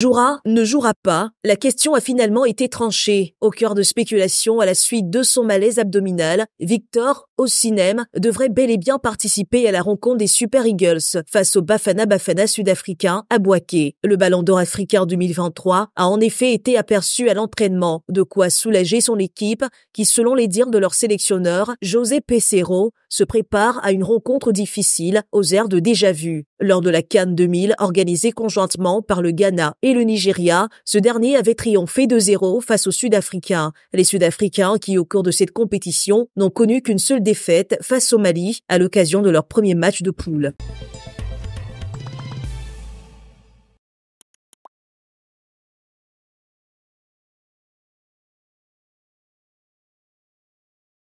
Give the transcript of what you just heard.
Jouera, ne jouera pas, la question a finalement été tranchée. Au cœur de spéculations à la suite de son malaise abdominal, Victor, au cinéma, devrait bel et bien participer à la rencontre des Super Eagles face au Bafana Bafana sud-africain à Boaké. Le ballon d'or africain 2023 a en effet été aperçu à l'entraînement, de quoi soulager son équipe qui, selon les dires de leur sélectionneur, José Pesero, se prépare à une rencontre difficile aux airs de déjà vu. Lors de la Cannes 2000 organisée conjointement par le Ghana et et le Nigeria, ce dernier avait triomphé de 0 face aux Sud-Africains. Les Sud-Africains qui, au cours de cette compétition, n'ont connu qu'une seule défaite face au Mali à l'occasion de leur premier match de poule.